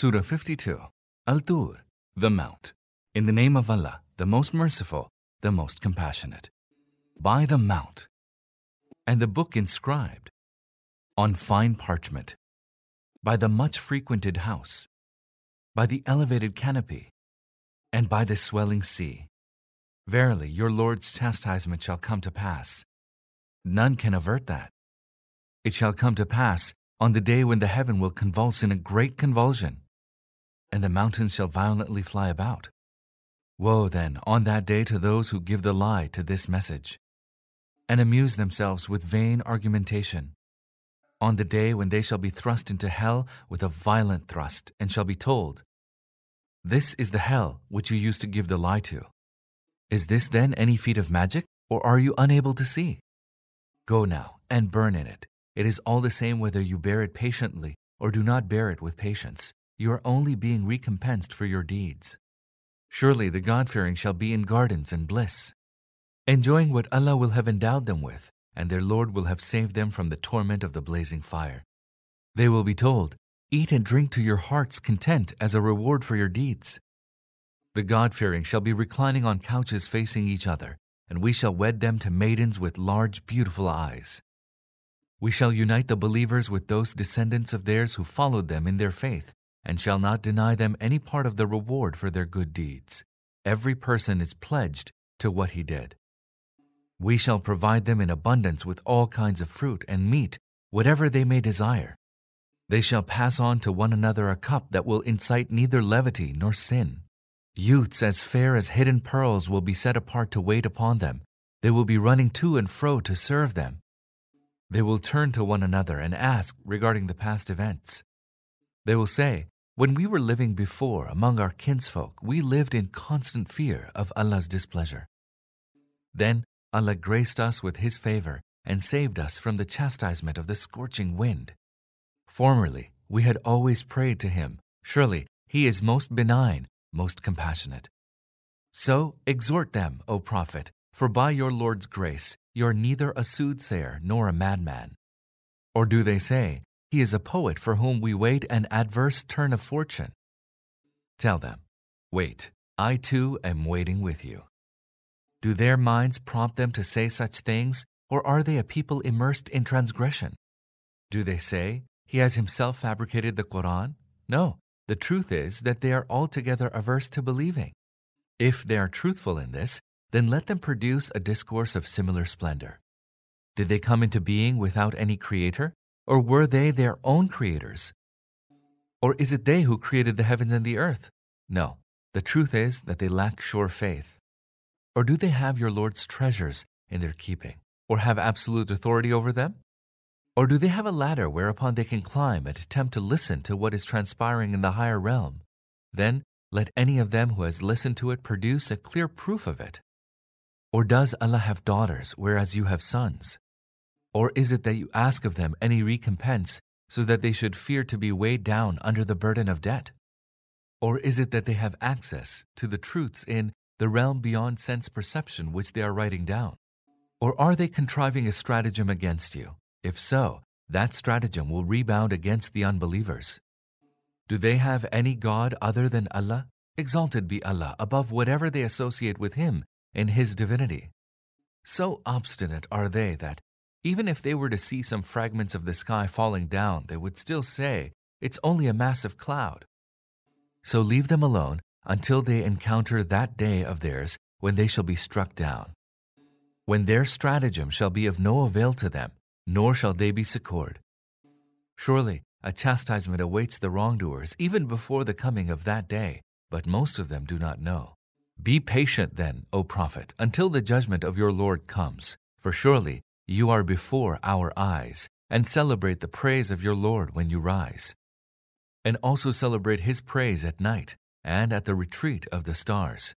Surah 52 Al Tur, the Mount. In the name of Allah, the most merciful, the most compassionate. By the Mount, and the book inscribed on fine parchment, by the much frequented house, by the elevated canopy, and by the swelling sea. Verily, your Lord's chastisement shall come to pass. None can avert that. It shall come to pass on the day when the heaven will convulse in a great convulsion and the mountains shall violently fly about. Woe then on that day to those who give the lie to this message, and amuse themselves with vain argumentation. On the day when they shall be thrust into hell with a violent thrust, and shall be told, This is the hell which you used to give the lie to. Is this then any feat of magic, or are you unable to see? Go now and burn in it. It is all the same whether you bear it patiently or do not bear it with patience you are only being recompensed for your deeds. Surely the God-fearing shall be in gardens and bliss, enjoying what Allah will have endowed them with, and their Lord will have saved them from the torment of the blazing fire. They will be told, Eat and drink to your heart's content as a reward for your deeds. The God-fearing shall be reclining on couches facing each other, and we shall wed them to maidens with large, beautiful eyes. We shall unite the believers with those descendants of theirs who followed them in their faith and shall not deny them any part of the reward for their good deeds. Every person is pledged to what he did. We shall provide them in abundance with all kinds of fruit and meat, whatever they may desire. They shall pass on to one another a cup that will incite neither levity nor sin. Youths as fair as hidden pearls will be set apart to wait upon them. They will be running to and fro to serve them. They will turn to one another and ask regarding the past events. They will say, when we were living before among our kinsfolk, we lived in constant fear of Allah's displeasure. Then Allah graced us with His favor and saved us from the chastisement of the scorching wind. Formerly, we had always prayed to Him, Surely He is most benign, most compassionate. So exhort them, O Prophet, for by your Lord's grace you are neither a soothsayer nor a madman. Or do they say, he is a poet for whom we wait an adverse turn of fortune. Tell them, Wait, I too am waiting with you. Do their minds prompt them to say such things, or are they a people immersed in transgression? Do they say, He has himself fabricated the Quran? No, the truth is that they are altogether averse to believing. If they are truthful in this, then let them produce a discourse of similar splendor. Did they come into being without any creator? Or were they their own creators? Or is it they who created the heavens and the earth? No, the truth is that they lack sure faith. Or do they have your Lord's treasures in their keeping, or have absolute authority over them? Or do they have a ladder whereupon they can climb and attempt to listen to what is transpiring in the higher realm? Then let any of them who has listened to it produce a clear proof of it. Or does Allah have daughters, whereas you have sons? Or is it that you ask of them any recompense so that they should fear to be weighed down under the burden of debt? Or is it that they have access to the truths in the realm beyond sense perception which they are writing down? Or are they contriving a stratagem against you? If so, that stratagem will rebound against the unbelievers. Do they have any God other than Allah? Exalted be Allah above whatever they associate with Him in His divinity. So obstinate are they that even if they were to see some fragments of the sky falling down, they would still say, It's only a mass of cloud. So leave them alone until they encounter that day of theirs when they shall be struck down. When their stratagem shall be of no avail to them, nor shall they be succored. Surely, a chastisement awaits the wrongdoers even before the coming of that day, but most of them do not know. Be patient then, O prophet, until the judgment of your Lord comes, for surely you are before our eyes, and celebrate the praise of your Lord when you rise. And also celebrate his praise at night and at the retreat of the stars.